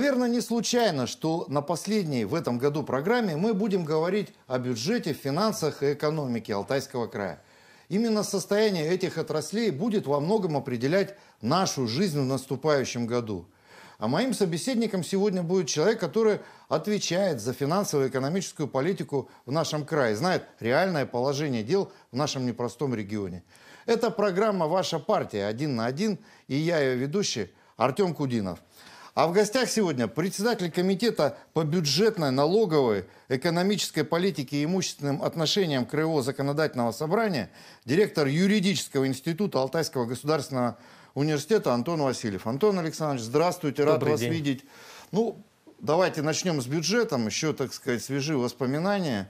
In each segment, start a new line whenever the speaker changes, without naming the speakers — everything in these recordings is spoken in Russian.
Наверное, не случайно, что на последней в этом году программе мы будем говорить о бюджете, финансах и экономике Алтайского края. Именно состояние этих отраслей будет во многом определять нашу жизнь в наступающем году. А моим собеседником сегодня будет человек, который отвечает за финансово-экономическую политику в нашем крае, знает реальное положение дел в нашем непростом регионе. Это программа «Ваша партия. Один на один» и я ее ведущий Артем Кудинов. А в гостях сегодня председатель комитета по бюджетной, налоговой, экономической политике и имущественным отношениям Краевого законодательного собрания, директор юридического института Алтайского государственного университета Антон Васильев. Антон Александрович, здравствуйте, рад Добрый вас день. видеть. Ну, давайте начнем с бюджетом, еще, так сказать, свежие воспоминания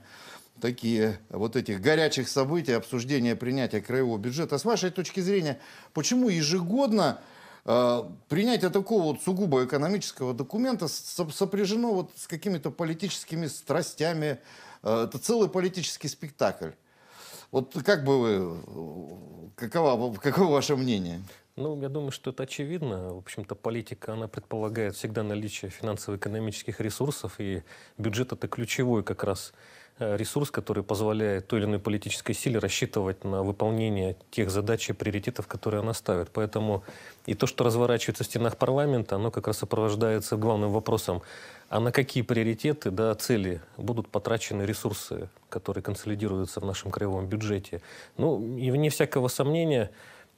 такие вот этих горячих событий, обсуждения принятия краевого бюджета. С вашей точки зрения, почему ежегодно а, принятие такого вот сугубо экономического документа сопряжено вот с какими-то политическими страстями. А, это целый политический спектакль. Вот как бы вы, какова, каково ваше мнение?
Ну, я думаю, что это очевидно. В общем-то, политика, она предполагает всегда наличие финансово-экономических ресурсов, и бюджет – это ключевой как раз Э, ресурс, который позволяет той или иной политической силе рассчитывать на выполнение тех задач и приоритетов, которые она ставит. Поэтому и то, что разворачивается в стенах парламента, оно как раз сопровождается главным вопросом, а на какие приоритеты, да, цели будут потрачены ресурсы, которые консолидируются в нашем краевом бюджете. Ну, и вне всякого сомнения,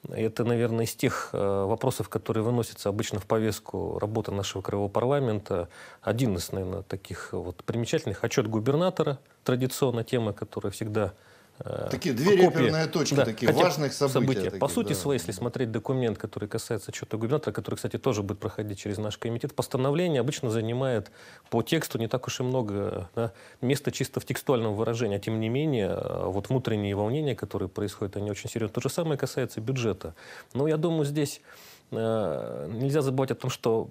это, наверное, из тех э, вопросов, которые выносятся обычно в повестку работы нашего краевого парламента. Один из, наверное, таких вот примечательных. Отчет губернатора, Традиционная тема, которая всегда Э, такие две копии, реперные точки да, такие хотя, важных событий. События. Таких, По сути да. своей, если смотреть документ, который касается отчета губернатора, который, кстати, тоже будет проходить через наш комитет, постановление обычно занимает по тексту не так уж и много да, места чисто в текстуальном выражении. А тем не менее, э, вот внутренние волнения, которые происходят, они очень серьезны. То же самое касается бюджета. Но я думаю, здесь э, нельзя забывать о том, что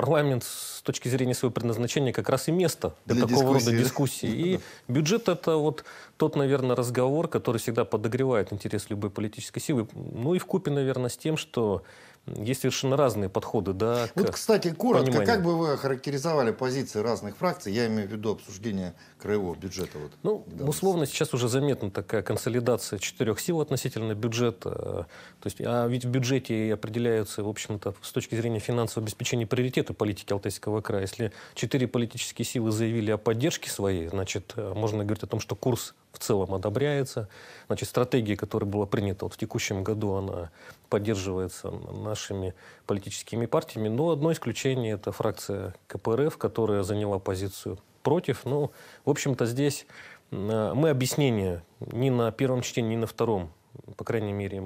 парламент с точки зрения своего предназначения как раз и место для, для такого дискуссии. рода дискуссии. И бюджет – это вот тот, наверное, разговор, который всегда подогревает интерес любой политической силы. Ну и в купе, наверное, с тем, что есть совершенно разные подходы. Да, к вот, кстати, коротко, пониманию. как
бы вы охарактеризовали позиции разных фракций, я имею в виду обсуждение краевого бюджета? Вот,
ну, недавно. условно, сейчас уже заметна такая консолидация четырех сил относительно бюджета. То есть, а ведь в бюджете и определяются, в общем-то, с точки зрения финансового обеспечения приоритеты политики Алтайского края. Если четыре политические силы заявили о поддержке своей, значит, э, можно говорить о том, что курс в целом одобряется. Значит, стратегия, которая была принята вот в текущем году, она поддерживается нашими политическими партиями. Но одно исключение – это фракция КПРФ, которая заняла позицию против. Ну, в общем-то, здесь э, мы объяснение ни на первом чтении, ни на втором по крайней мере,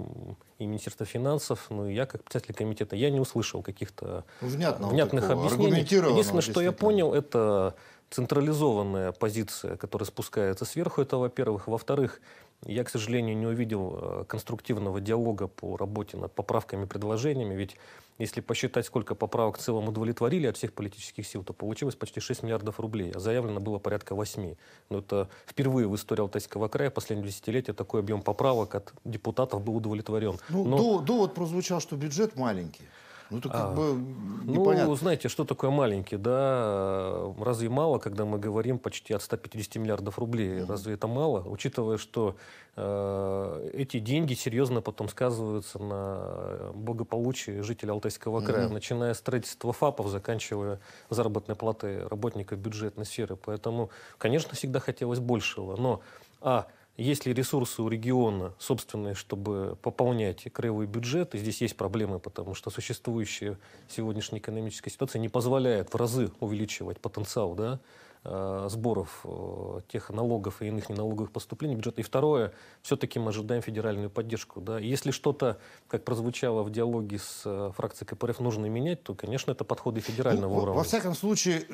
и Министерство финансов, ну и я, как председатель комитета, я не услышал каких-то ну, внятных объяснений. Единственное, что я понял, это централизованная позиция, которая спускается сверху, это во-первых. Во-вторых, я, к сожалению, не увидел э, конструктивного диалога по работе над поправками и предложениями, ведь если посчитать, сколько поправок в целом удовлетворили от всех политических сил, то получилось почти 6 миллиардов рублей, а заявлено было порядка 8. Но это впервые в истории Алтайского края последние десятилетия такой объем поправок от депутатов был удовлетворен. Ну, Но... довод прозвучал, что бюджет маленький. Ну, это как а, бы ну, непонятно. Ну, знаете, что такое маленький, да? Разве мало, когда мы говорим почти от 150 миллиардов рублей? mm Разве это мало? Учитывая, что э, эти деньги серьезно потом сказываются на благополучии жителей Алтайского края, mm начиная с строительства ФАПов, заканчивая заработной платой работников бюджетной сферы. Поэтому, конечно, всегда хотелось большего. Но, а, есть ли ресурсы у региона собственные, чтобы пополнять краевой бюджет? И здесь есть проблемы, потому что существующая сегодняшняя экономическая ситуация не позволяет в разы увеличивать потенциал да, Э, сборов э, тех налогов и иных неналоговых поступлений бюджета. И второе, все-таки мы ожидаем федеральную поддержку. Да? если что-то, как прозвучало в диалоге с э, фракцией КПРФ, нужно менять, то, конечно, это подходы федерального ну, уровня. Во
всяком случае,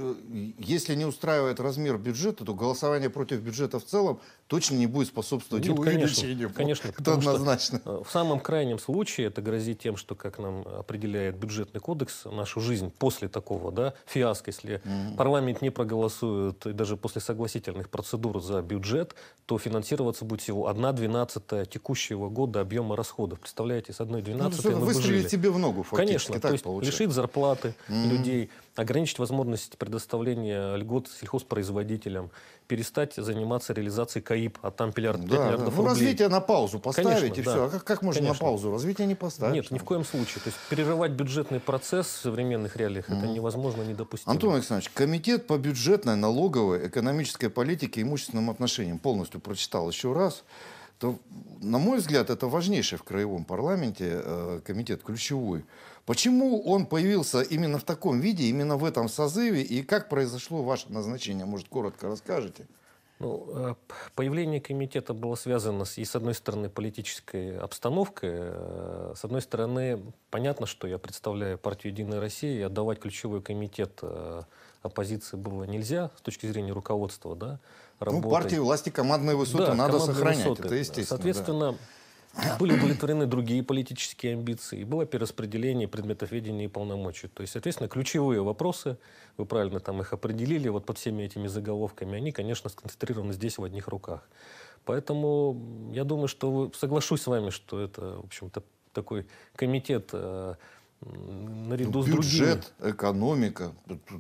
если не устраивает размер бюджета, то голосование против бюджета в целом точно не будет способствовать Нет, ну, его конечно, увеличению. Конечно, это однозначно.
в самом крайнем случае это грозит тем, что, как нам определяет бюджетный кодекс, нашу жизнь после такого да, фиаско, если mm парламент не проголосует Э, даже после согласительных процедур за бюджет, то финансироваться будет всего 1 12 текущего года объема расходов. Представляете, с 1 12 ну, ну мы бы жили. тебе в ногу фактически. Конечно, так то есть получается. лишить зарплаты mm-hmm. людей, ограничить возможность предоставления льгот сельхозпроизводителям, перестать заниматься реализацией КАИП, а там миллиард, да, миллиардов да. Ну, рублей. развитие на паузу поставить Конечно, и да. все. А как, как можно Конечно. на паузу? Развитие не поставить. Нет, ни в коем случае. То есть перерывать бюджетный процесс в современных реалиях mm. это невозможно, недопустимо. Антон
Александрович, Комитет по бюджетной, налоговой, экономической политике и имущественным отношениям полностью прочитал еще раз то, на мой взгляд, это важнейший в краевом парламенте э, комитет, ключевой. Почему он появился именно в таком виде, именно в этом созыве, и как произошло ваше назначение? Может, коротко расскажете?
Ну, э, появление комитета было связано с, и с одной стороны политической обстановкой, э, с одной стороны понятно, что я представляю партию «Единая Россия», и отдавать ключевой комитет э, оппозиции было нельзя с точки зрения руководства, да, Ну, партии власти командные высоты да, надо сохранять, высоты. это естественно. Соответственно, да. были удовлетворены другие политические амбиции, было перераспределение предметов ведения и полномочий. То есть, соответственно, ключевые вопросы, вы правильно там их определили, вот под всеми этими заголовками, они, конечно, сконцентрированы здесь в одних руках. Поэтому я думаю, что соглашусь с вами, что это, в общем-то, такой комитет э, наряду ну, с бюджет, экономика.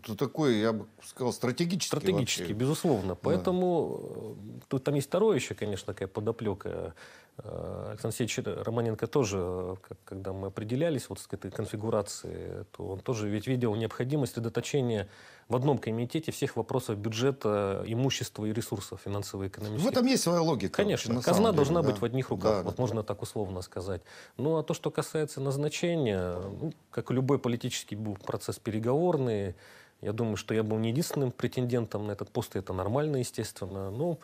Это такое, я бы сказал, стратегически. Стратегически, вообще. безусловно. Поэтому да. Э, тут там есть второе еще, конечно, такая подоплека Э, Александр Алексеевич Романенко тоже, э, когда мы определялись вот с этой конфигурацией, то он тоже ведь видел необходимость сосредоточения в одном комитете всех вопросов бюджета, имущества и ресурсов финансово-экономических. В этом есть своя логика. Конечно, казна должна деле, быть в одних руках, да, вот да, можно да. так условно сказать. Ну а то, что касается назначения, ну, как любой политический был процесс переговорный, я думаю, что я был не единственным претендентом на этот пост, и это нормально, естественно. но ну,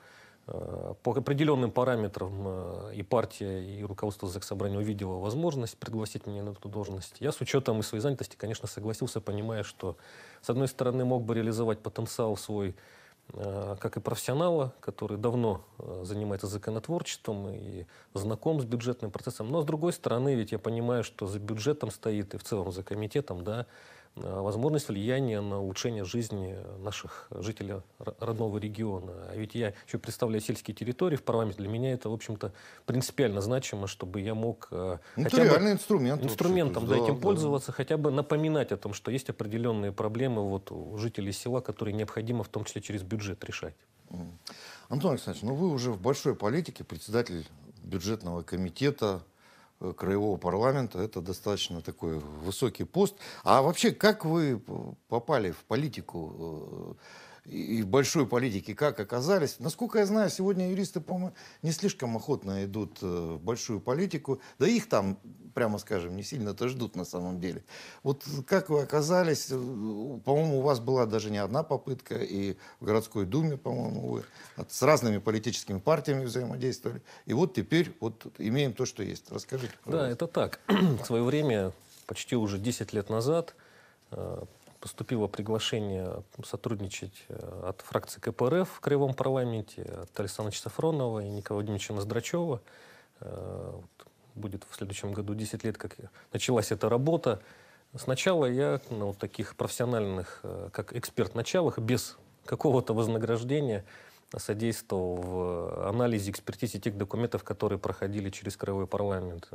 Э, по определенным параметрам э, и партия, и руководство собрания увидело возможность пригласить меня на эту должность. Я с учетом и своей занятости, конечно, согласился, понимая, что, с одной стороны, мог бы реализовать потенциал свой э, как и профессионала, который давно занимается законотворчеством и знаком с бюджетным процессом. Но, с другой стороны, ведь я понимаю, что за бюджетом стоит и в целом за комитетом, да, Э, возможность влияния на улучшение жизни наших жителей родного региона. А ведь я еще представляю сельские территории в парламенте. Для меня это, в общем-то, принципиально значимо, чтобы я мог э, ну, хотя бы инструмент, инструментом да, этим да. пользоваться, хотя бы напоминать о том, что есть определенные проблемы вот у жителей села, которые необходимо в том числе через бюджет решать.
Антон Александрович, ну вы уже в большой политике, председатель бюджетного комитета Э, краевого парламента. Это достаточно такой высокий пост. А вообще, как вы попали в политику? Э, и в большой политике как оказались. Насколько я знаю, сегодня юристы, по-моему, не слишком охотно идут э, в большую политику. Да их там, прямо скажем, не сильно-то ждут на самом деле. Вот как вы оказались? Э, по-моему, у вас была даже не одна попытка, и в городской думе, по-моему, вы с разными политическими партиями взаимодействовали. И вот теперь
вот имеем то, что есть. Расскажите. Да, это так. В свое время, почти уже 10 лет назад, э, поступило приглашение сотрудничать э, от фракции КПРФ в Краевом парламенте, от Александра Сафронова и Николая Владимировича Ноздрачева. Э, будет в следующем году 10 лет, как началась эта работа. Сначала я на ну, вот таких профессиональных, э, как эксперт началах, без какого-то вознаграждения содействовал в анализе, экспертизе тех документов, которые проходили через Краевой парламент.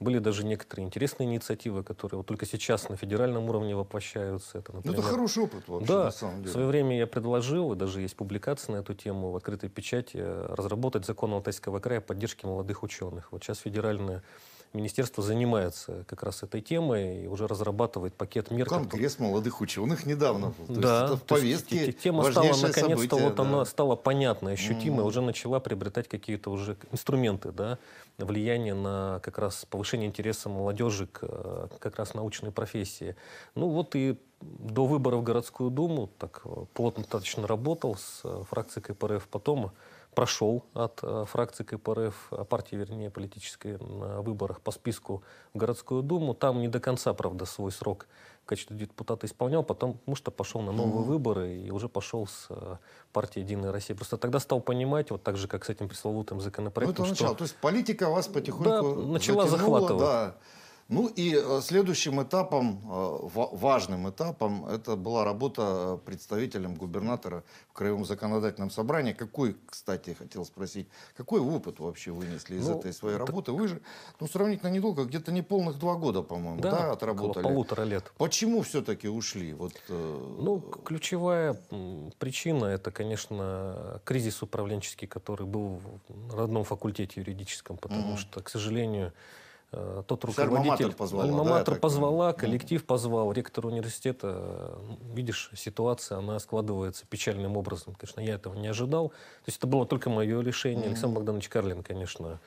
Были даже некоторые интересные инициативы, которые вот только сейчас на федеральном уровне воплощаются. Это, например, ну, это хороший
опыт вообще, да, на самом деле. В свое
время я предложил, и даже есть публикация на эту тему в открытой печати, э, разработать закон Алтайского края о поддержке молодых ученых. Вот сейчас федеральная министерство занимается как раз этой темой и уже разрабатывает пакет мер. Конгресс который... молодых ученых недавно был. То да, есть это в повестке есть, тема стала наконец-то вот да. она стала понятной, ощутимой, mm-hmm. уже начала приобретать какие-то уже инструменты, да, влияние на как раз повышение интереса молодежи к э, как раз научной профессии. Ну вот и до выборов в городскую думу так э, плотно достаточно работал с э, фракцией КПРФ, потом прошел от э, фракции КПРФ, э, партии, вернее, политической, на э, выборах по списку в городскую думу. Там не до конца, правда, свой срок в качестве депутата исполнял, потом что пошел на новые выборы и уже пошел с партии «Единая Россия». Просто тогда стал понимать, вот так же, как с этим пресловутым законопроектом, ну, это что... То есть
политика вас потихоньку да, начала затянула, захватывать. Да. Ну и э, следующим этапом, э, важным этапом, это была работа э, представителем губернатора в Краевом законодательном собрании. Какой, кстати, хотел спросить, какой опыт вообще вынесли из ну, этой своей работы? Вы же, ну, сравнительно недолго, где-то не полных два года, по-моему, да, да отработали? полутора
лет. Почему все-таки ушли? Вот, Ну, ключевая причина, это, конечно, кризис управленческий, который был в родном факультете юридическом, потому mm-hmm. что, к сожалению, Э, тот руководитель... позвала, Альма-матер да, позвала, так... коллектив позвал, ректор университета. Ну, видишь, ситуация, она складывается печальным образом. Конечно, я этого не ожидал. То есть это было только мое решение. Mm-hmm. Александр Богданович Карлин, конечно,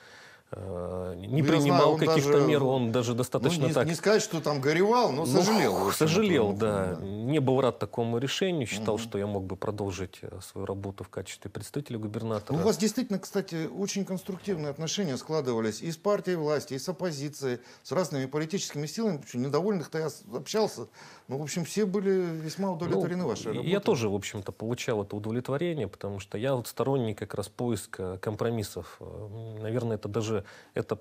Э, не ну, принимал каких-то мер, он даже достаточно ну, не, так... Не
сказать, что там горевал, но сожалел. Ну,
сожалел, да. да. Не был рад такому решению, считал, угу. что я мог бы продолжить э, свою работу в качестве представителя губернатора. Ну, у вас
действительно, кстати, очень конструктивные отношения складывались и с партией власти, и с оппозицией, с разными политическими силами, недовольных-то я общался. Ну, в общем, все были весьма ну, удовлетворены ну, вашей работой. Я
тоже, в общем-то, получал это удовлетворение, потому что я вот сторонник как раз поиска компромиссов. Э, наверное, это даже эта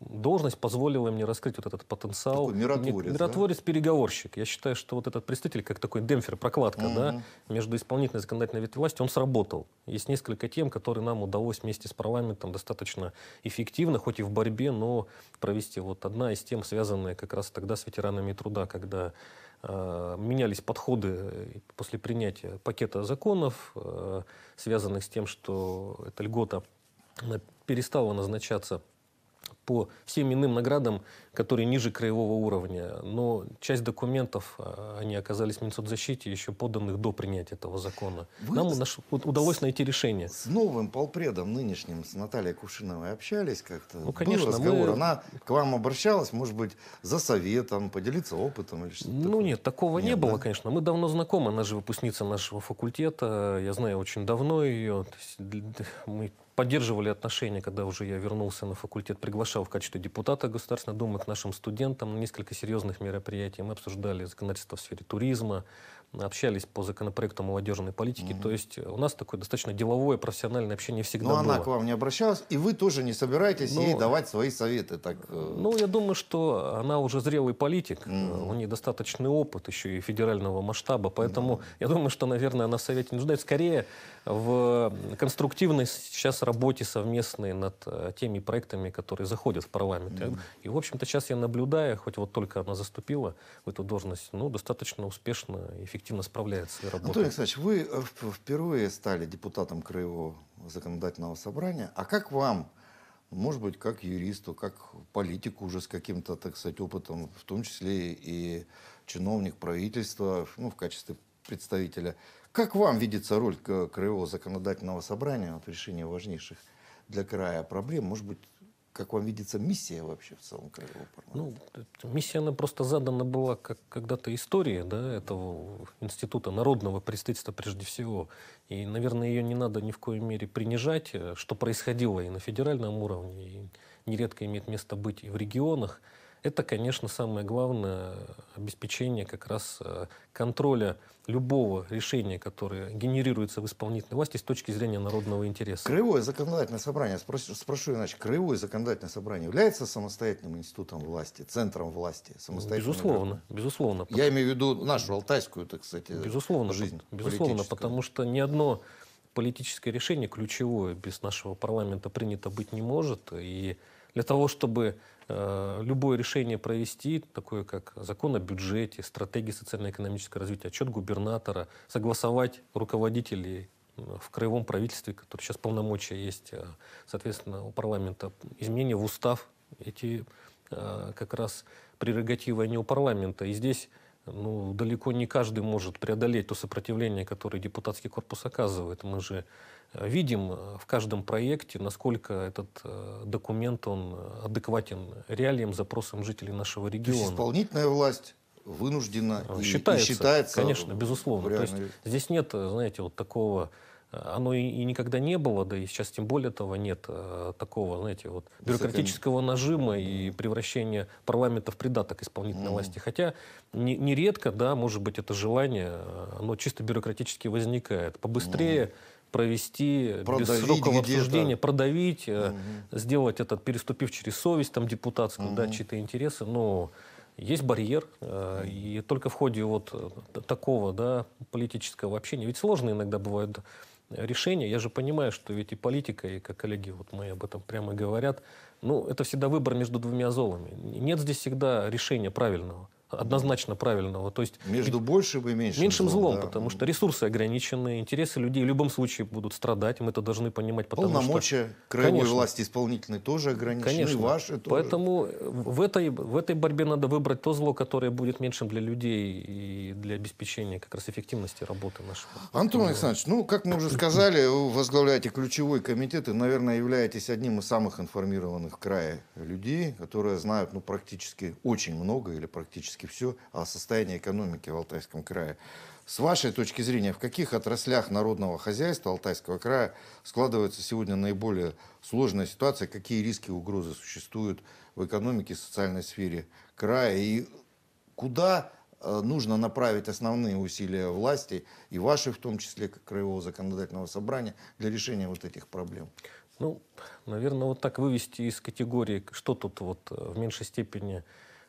должность позволила мне раскрыть вот этот потенциал. Такой миротворец. Миротворец-переговорщик. Я считаю, что вот этот представитель, как такой демпфер, прокладка угу. да, между исполнительной и законодательной ветвью власти, он сработал. Есть несколько тем, которые нам удалось вместе с парламентом достаточно эффективно, хоть и в борьбе, но провести. Вот одна из тем, связанная как раз тогда с ветеранами труда, когда э, менялись подходы э, после принятия пакета законов, э, связанных с тем, что это льгота на перестала назначаться по всем иным наградам, которые ниже краевого уровня. Но часть документов, а, они оказались в Минсоцзащите, еще поданных до принятия этого закона. Вы Нам наш, удалось с, найти решение. С
новым полпредом нынешним, с Натальей Кушиновой общались как-то?
Ну, конечно. Был разговор. Мы... Она
к вам обращалась, может быть, за советом, поделиться опытом
или что-то Ну, такое? нет, такого нет, не было, да? конечно. Мы давно знакомы, она же выпускница нашего факультета. Я знаю очень давно ее. Мы поддерживали отношения, когда уже я вернулся на факультет, приглашал в качестве депутата Государственной Думы к нашим студентам на несколько серьезных мероприятий. Мы обсуждали законодательство в сфере туризма, общались по законопроекту молодежной политики. Угу. То есть э, у нас такое достаточно деловое, профессиональное общение всегда Но ну, было. она к
вам не обращалась, и вы тоже не собираетесь ну, ей давать свои советы? Так... Э.
Ну, я думаю, что она уже зрелый политик, угу. у нее достаточный опыт еще и федерального масштаба, поэтому да. я думаю, что, наверное, она совете не нуждается. Скорее, в конструктивной сейчас работе совместной над теми проектами, которые заходят в парламент. mm И, в общем-то, сейчас я наблюдаю, хоть вот только она заступила в эту должность, ну, достаточно успешно и эффективно эффективно справляет свою работу. Анатолий Александрович,
вы э, впервые стали депутатом Краевого законодательного собрания. А как вам, может быть, как юристу, как политику уже с каким-то, так сказать, опытом, в том числе и чиновник правительства, ну, в качестве представителя, как вам видится роль Краевого законодательного собрания в решении важнейших для края проблем, может быть, как вам видится миссия вообще в целом краевого
парламента? Ну, миссия, она просто задана была как когда-то история да, этого института народного представительства прежде всего. И, наверное, ее не надо ни в коей мере принижать, э, что происходило и на федеральном уровне, и нередко имеет место быть и в регионах это, конечно, самое главное обеспечение как раз э, контроля любого решения, которое генерируется в исполнительной власти с точки зрения народного интереса.
Краевое законодательное собрание, спрошу, спрошу иначе, краевое законодательное собрание является самостоятельным институтом власти, центром власти? Самостоятельным безусловно,
граждан? безусловно. Я имею в виду нашу
алтайскую, так сказать,
э, безусловно, жизнь Безусловно, потому что ни одно политическое решение ключевое без нашего парламента принято быть не может. И для того, чтобы Э, любое решение провести, такое как закон о бюджете, стратегии социально-экономического развития, отчет губернатора, согласовать руководителей э, в краевом правительстве, который сейчас полномочия есть, э, соответственно, у парламента, изменения в устав, эти как раз прерогативы не у парламента. И здесь ну, далеко не каждый может преодолеть то сопротивление, которое депутатский корпус оказывает. Мы же э, видим э, в каждом проекте, насколько этот э, документ он адекватен реалиям, запросам жителей нашего региона. То есть
исполнительная власть вынуждена считается, и считается, конечно, безусловно. То есть
здесь нет, знаете, вот такого оно и, и никогда не было, да и сейчас тем более этого нет э, такого, знаете, вот бюрократического нажима и превращения парламента в придаток исполнительной mm-hmm. власти. Хотя не, нередко, да, может быть, это желание, э, оно чисто бюрократически возникает. Побыстрее mm-hmm. провести продавить без срока обсуждения, продавить, mm-hmm. сделать этот, переступив через совесть там депутатскую, mm-hmm. да, чьи-то интересы, но есть барьер, э, и только в ходе вот такого да, политического общения, ведь сложно иногда бывают решения. Я же понимаю, что ведь и политика, и как коллеги вот мои об этом прямо говорят, ну, это всегда выбор между двумя золами. Нет здесь всегда решения правильного однозначно правильного. То есть между большим и меньшим, меньшим злом, злом да. потому что ресурсы ограничены, интересы людей в любом случае будут страдать, мы это должны понимать. Потому Полномочия что, краевой конечно, власти
исполнительной тоже ограничены, конечно, ваши тоже.
Поэтому в этой, в этой борьбе надо выбрать то зло, которое будет меньшим для людей и для обеспечения как раз эффективности работы нашего.
Антон Александрович, ну, как мы уже сказали, вы возглавляете ключевой комитет и, наверное, являетесь одним из самых информированных края людей, которые знают ну, практически очень много или практически практически все о а, состоянии экономики в Алтайском крае. С вашей точки зрения, в каких отраслях народного хозяйства Алтайского края складывается сегодня наиболее сложная ситуация? Какие риски и угрозы существуют в экономике и социальной сфере края? И куда э, нужно направить основные усилия власти, и ваши в том числе, как Краевого законодательного собрания, для решения вот этих проблем?
Ну, наверное, вот так вывести из категории, что тут вот э, в меньшей степени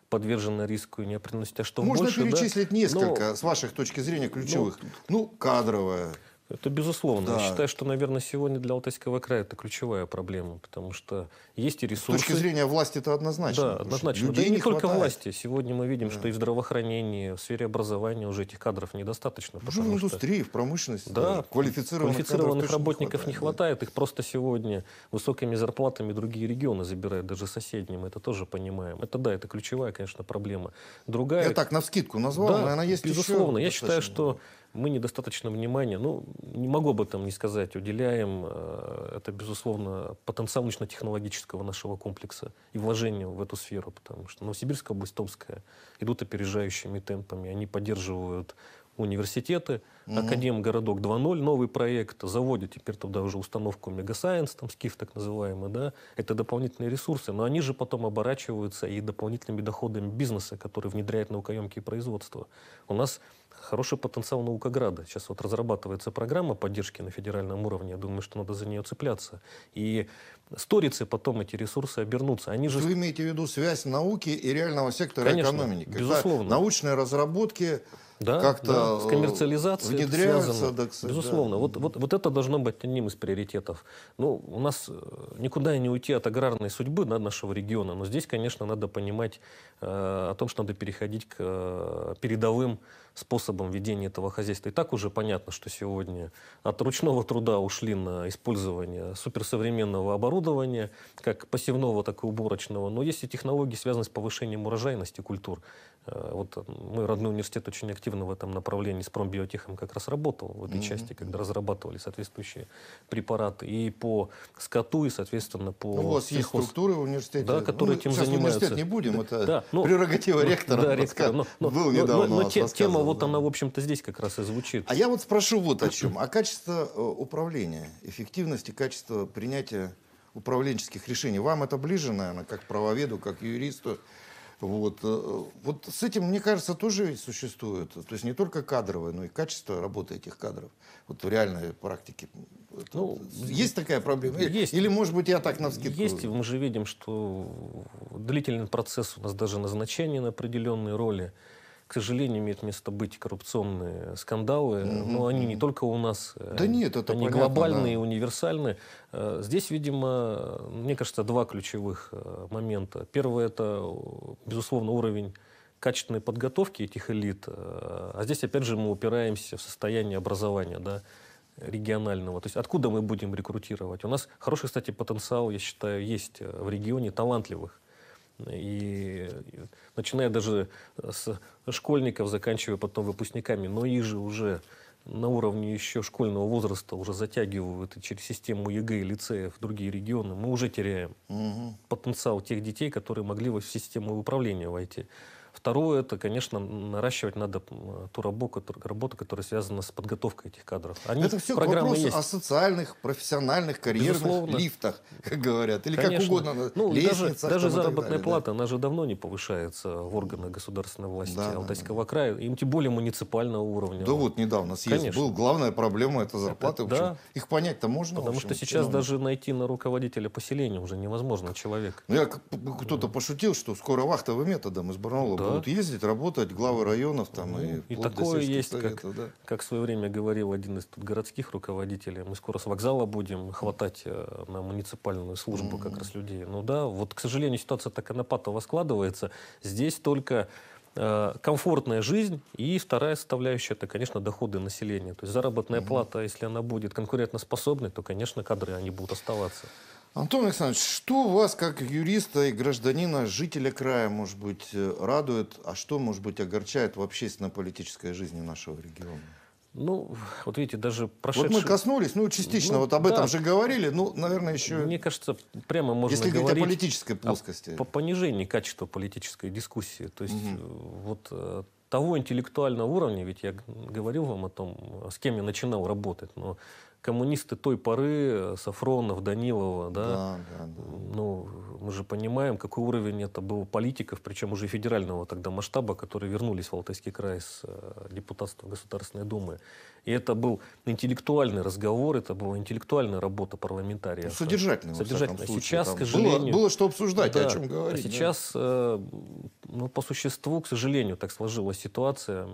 подвержены риску неопределенности. А что Можно больше, перечислить да? несколько, Но... с ваших точки зрения, ключевых. Ну, ну кадровая, это безусловно. Да. Я считаю, что, наверное, сегодня для Алтайского края это ключевая проблема, потому что есть и ресурсы. С точки зрения
власти это однозначно. Да, однозначно. Людей да и не, не только хватает.
власти. Сегодня мы видим, да. что и в здравоохранении, в сфере образования уже этих кадров недостаточно. Уже в индустрии, что... в промышленности. Да, да. Квалифицированных, квалифицированных работников не хватает. Да. Их просто сегодня высокими зарплатами другие регионы забирают, даже соседние. Мы это тоже понимаем. Это да, это ключевая, конечно, проблема. Другая... Я так, на вскидку назвал, да, но она есть безусловно. еще. Безусловно. Я считаю, что мы недостаточно внимания, ну, не могу об этом не сказать, уделяем. Э, это, безусловно, потенциал научно-технологического нашего комплекса и вложению в эту сферу, потому что Новосибирская область, Томская идут опережающими темпами. Они поддерживают университеты, угу. Академ городок 2.0, новый проект, заводят теперь туда уже установку Мегасайенс, там скиф так называемый, да, это дополнительные ресурсы, но они же потом оборачиваются и дополнительными доходами бизнеса, который внедряет наукоемкие производства. У нас Хороший потенциал наукограда. Сейчас вот разрабатывается программа поддержки на федеральном уровне. Я думаю, что надо за нее цепляться. И сторится потом эти ресурсы обернутся. Они же... Вы имеете в виду связь науки и реального сектора Конечно, экономики? безусловно. Когда научные разработки да, как-то да, э, с коммерциализацией внедряются. Да, кстати, Безусловно. Да. Вот, вот, вот это должно быть одним из приоритетов. Ну, у нас э, никуда не уйти от аграрной судьбы да, нашего региона, но здесь, конечно, надо понимать э, о том, что надо переходить к э, передовым способом ведения этого хозяйства. И так уже понятно, что сегодня от ручного труда ушли на использование суперсовременного оборудования, как посевного, так и уборочного. Но есть и технологии, связанные с повышением урожайности культур. Э, вот мой родной университет очень активно в этом направлении с промбиотехом как раз работал в этой mm-hmm. части, когда разрабатывали соответствующие препараты и по скоту, и, соответственно, по... Ну, у вас сельхоз... есть
структуры в университете, да, которые ну, этим сейчас занимаются. университет не будем, да, это да, прерогатива ну, ректора. Да, ректора. Но, но, Был недавно но, но, но тема
вот оно, в общем-то,
здесь как раз и звучит. А я вот спрошу вот о чем. О а качестве э, управления, эффективности, качество принятия управленческих решений. Вам это ближе, наверное, как правоведу, как юристу. Вот. Э, вот с этим, мне кажется, тоже существует. То есть не только кадровое, но и качество работы этих кадров. Вот в реальной практике. Ну, есть такая проблема? Есть.
Или, может быть, я так навскидку? Есть. Мы же видим, что длительный процесс у нас даже назначения на определенные роли к сожалению, имеют место быть коррупционные скандалы, mm-hmm. но ну, они не только у нас, э, да нет, это они понятно, глобальные, да. универсальные. Э, здесь, видимо, мне кажется, два ключевых э, момента. Первое это, безусловно, уровень качественной подготовки этих элит. А здесь, опять же, мы упираемся в состояние образования, да, регионального. То есть откуда мы будем рекрутировать? У нас хороший, кстати, потенциал, я считаю, есть в регионе талантливых и начиная даже с школьников, заканчивая потом выпускниками, но их же уже на уровне еще школьного возраста уже затягивают и через систему ЕГЭ и лицеев в другие регионы, мы уже теряем угу. потенциал тех детей, которые могли в систему управления войти. Второе, это, конечно, наращивать надо э, ту работу, работу которая связана с подготовкой этих кадров. Они, это все вопрос есть. о
социальных,
профессиональных,
карьерных Безусловно. лифтах,
как говорят, или конечно. как угодно, ну, Даже, даже заработная далее, плата, да. она же давно не повышается в органах государственной власти да, Алтайского да, края, им тем более муниципального уровня. Да вот недавно съезд конечно. был, главная проблема это зарплаты. Это, да.
Их понять-то можно? Потому что сейчас даже
найти на руководителя поселения уже невозможно человек. Ну, я
кто-то пошутил, что скоро вахтовым методом из Барнаула да, будут ездить, работать, главы районов там ну, и, и такое есть, советов, как, да.
как в свое время говорил один из городских руководителей, мы скоро с вокзала будем хватать э, на муниципальную службу mm-hmm. как раз людей. Ну да, вот, к сожалению, ситуация так она патово складывается. Здесь только э, комфортная жизнь. И вторая составляющая – это, конечно, доходы населения. То есть заработная угу. плата, если она будет конкурентоспособной, то, конечно, кадры они будут оставаться.
Антон Александрович, что вас, как юриста и гражданина, жителя края, может быть, э, радует, а что, может быть, огорчает в общественно-политической жизни нашего региона?
Ну, вот видите, даже прошедшие... Вот мы коснулись, ну, частично ну, вот об да. этом же говорили, ну, наверное, еще... Мне кажется, прямо можно Если говорить... Если о политической плоскости. О, по понижении качества политической дискуссии. То есть угу. вот э, того интеллектуального уровня, ведь я говорил вам о том, с кем я начинал работать, но коммунисты той поры, э, Сафронов, Данилова, да, да, да, да. ну, мы же понимаем, какой уровень это был политиков, причем уже федерального тогда масштаба, которые вернулись в Алтайский край с э, депутатства Государственной Думы. И это был интеллектуальный разговор, это была интеллектуальная работа парламентария. Содержательный, Содержательный. Случае, сейчас, к сожалению... Было, было что обсуждать, да, о чем говорить. А сейчас, да. Э, ну, по существу, к сожалению, так сложилась ситуация.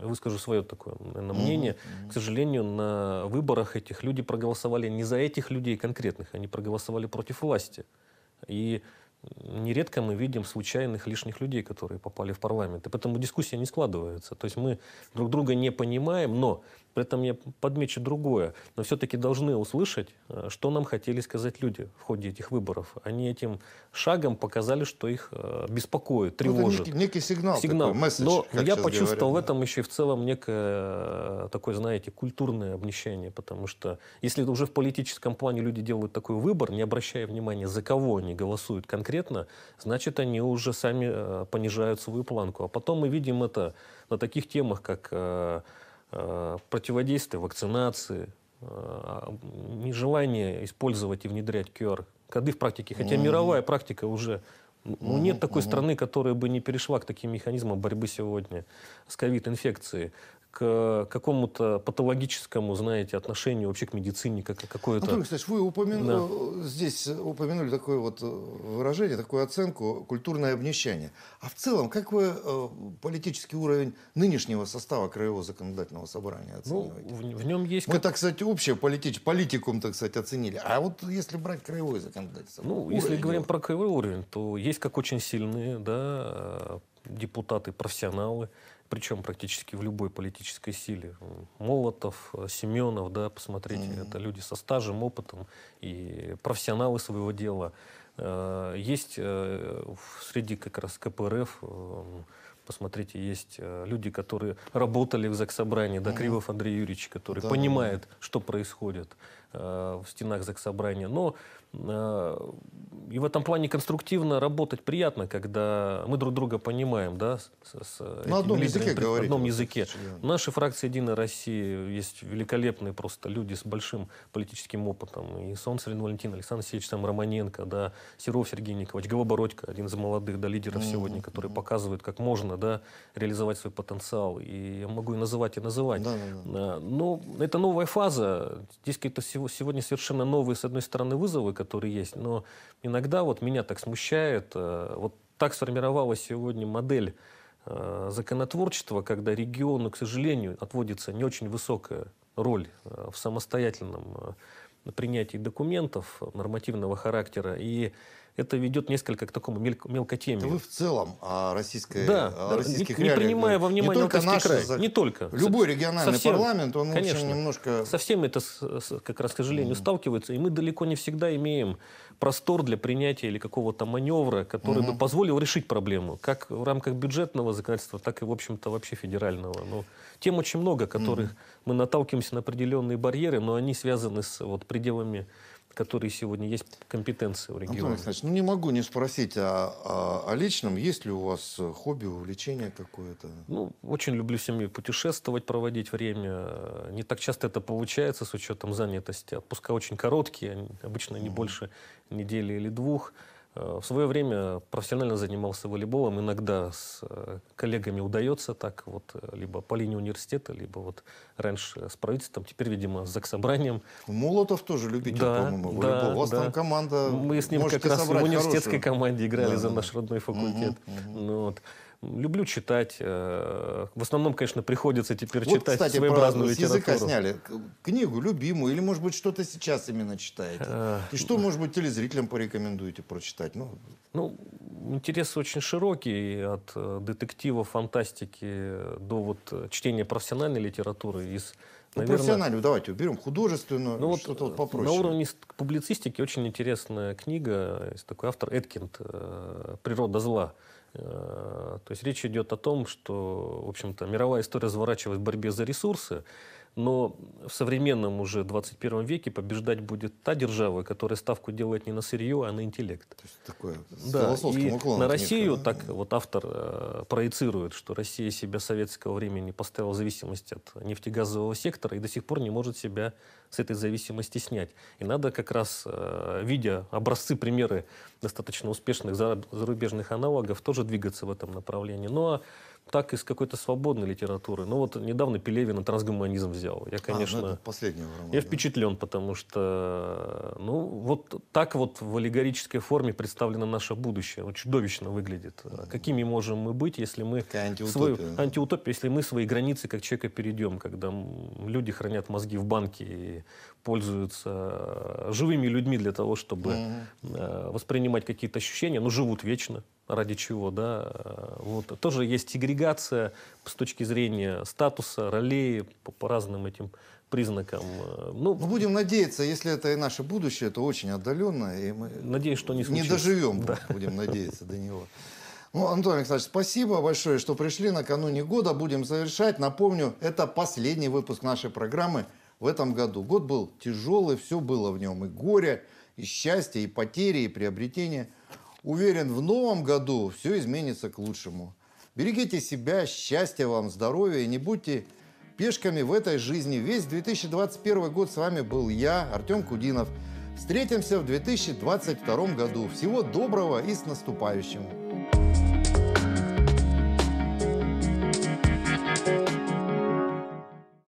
Я выскажу свое такое наверное, мнение. Mm-hmm. К сожалению, на выборах Этих их. Люди проголосовали не за этих людей конкретных, они проголосовали против власти. И нередко мы видим случайных лишних людей, которые попали в парламент. И поэтому дискуссия не складывается. То есть мы друг друга не понимаем, но при этом я подмечу другое, но все-таки должны услышать, э, что нам хотели сказать люди в ходе этих выборов. Они этим шагом показали, что их э, беспокоит, ну, тревожит. Ну, некий, некий сигнал, сигнал. Такой, месседж, но я почувствовал говорим, в этом еще и в целом некое э, такое, знаете, культурное обнищание, потому что если уже в политическом плане люди делают такой выбор, не обращая внимания, за кого они голосуют конкретно, значит, они уже сами понижают свою планку. А потом мы видим это на таких темах, как Э, противодействие вакцинации, э, нежелание использовать и внедрять QR-коды в практике. Хотя mm-hmm. мировая практика уже... Ну, ну нет такой mm-hmm. страны, которая бы не перешла к таким механизмам борьбы сегодня с ковид-инфекцией к какому-то патологическому, знаете, отношению вообще к медицине, как какое-то... Анатолий Александрович,
вы упомяну... да. Э, здесь упомянули такое вот э, выражение, такую оценку «культурное обнищание». А в целом, как вы э, политический уровень нынешнего состава Краевого законодательного собрания ну, оцениваете? Ну, в, в нем есть... Мы, как... так сказать, общее политич... политикум, так сказать, оценили. А вот если брать Краевое законодательство... Ну, если говорим его...
про Краевой уровень, то есть как очень сильные, да, депутаты, профессионалы, причем практически в любой политической силе. Молотов, э, Семенов, да, посмотрите, mm-hmm. это люди со стажем, опытом и профессионалы своего дела. Э, есть э, среди как раз КПРФ эм, Посмотрите, есть э, люди, которые работали в Заксобрании, да, Кривов Андрей Юрьевич, который да. понимает, что происходит э, в стенах Заксобрания. Но э, и в этом плане конструктивно работать приятно, когда мы друг друга понимаем, да, с, с на одном языке при, говорить, одном языке. Да. Наши фракции «Единая Россия» есть великолепные просто люди с большим политическим опытом. И Солнцевин Валентин, Александр Сеевич там Романенко, да, Серов Сергей Николаевич, Голобородько, один из молодых да, лидеров mm-hmm. сегодня, который mm показывает, как можно эффективно да, реализовать свой потенциал. И я могу и называть, и называть. Да, да, да. Э, но ну, это новая фаза. Здесь какие-то сегодня совершенно новые, с одной стороны, вызовы, которые есть. Но иногда вот меня так смущает. Э, вот так сформировалась сегодня модель э, законотворчества, когда региону, к сожалению, отводится не очень высокая роль в самостоятельном принятии документов нормативного характера. И это ведет несколько к такому мелкотеме. Вы в целом о российской, да, о российских не, не принимая во внимание не только наш, край, за... не только. Любой региональный совсем, парламент, он конечно, очень немножко... Совсем это, как раз, к сожалению, mm. сталкивается, и мы далеко не всегда имеем простор для принятия или какого-то маневра, который mm-hmm. бы позволил решить проблему, как в рамках бюджетного законодательства, так и, в общем-то, вообще федерального. Но тем очень много, которых mm-hmm. мы наталкиваемся на определенные барьеры, но они связаны с вот, пределами которые сегодня есть компетенции у региона. Антон ну не могу не
спросить о, о, о личном. Есть ли у вас хобби, увлечение какое-то? Ну,
очень люблю семью путешествовать, проводить время. Не так часто это получается с учетом занятости. Отпуска очень короткие, обычно не mm-hmm. больше недели или двух. Э, в свое время профессионально занимался волейболом. Иногда с э, коллегами удается так, вот, э, либо по линии университета, либо вот раньше с правительством, теперь, видимо, с заксобранием. Молотов тоже любитель, да, по-моему, волейбол. У вас да. там
команда... Мы с ним как раз в университетской хорошую.
команде играли угу. за наш родной факультет. Угу, угу. Ну, вот люблю читать. Э, в основном, конечно, приходится теперь вот, читать кстати, своеобразную про, литературу. языка сняли. Книгу любимую или, может
быть, что-то сейчас именно читаете? Э, и что, может быть, телезрителям порекомендуете прочитать? Ну,
ну интерес очень широкий. От э, детектива, фантастики до вот чтения профессиональной литературы из ну, профессиональную
давайте уберем, художественную, ну, что-то вот попроще. На уровне
публицистики очень интересная книга, есть такой автор Эткинд «Природа зла». Э, то есть речь идет о том, что, в общем-то, мировая история разворачивалась в борьбе за ресурсы, но в современном уже 21 веке побеждать будет та держава, которая ставку делает не на сырье, а на интеллект. То есть такое да, и на Россию да? так вот автор э, проецирует, что Россия себя советского времени поставила в зависимость от нефтегазового сектора и до сих пор не может себя с этой зависимости снять. И надо как раз, э, видя образцы, примеры достаточно успешных зарубежных аналогов, тоже двигаться в этом направлении. Но ну, а так и с какой-то свободной литературы. Ну вот недавно Пелевина «Трансгуманизм» взял. Я, конечно, а, ну, последний роман, я да? впечатлен, потому что ну вот так вот в аллегорической форме представлено наше будущее. Вот чудовищно выглядит. mm Какими можем мы быть, если мы свою антиутопия, если мы свои границы как человека перейдем, когда люди хранят мозги в банке и пользуются э, живыми людьми для того, чтобы mm-hmm. воспринимать какие-то ощущения, но живут вечно ради чего, да, э, вот. Тоже есть сегрегация с точки зрения статуса, ролей, по, по разным этим признакам. Э, ну, ну, будем надеяться, если это и наше будущее, то очень отдаленное, и мы надеюсь, что не, не доживем, да.
будем надеяться до него. Ну, Антон Александрович, спасибо большое, что пришли накануне года. Будем завершать. Напомню, это последний выпуск нашей программы в этом году. Год был тяжелый, все было в нем. И горе, и счастье, и потери, и приобретения – Уверен, в новом году все изменится к лучшему. Берегите себя, счастья вам, здоровья и не будьте пешками в этой жизни. Весь 2021 год с вами был я, Артем Кудинов. Встретимся в 2022 году. Всего доброго и с наступающим!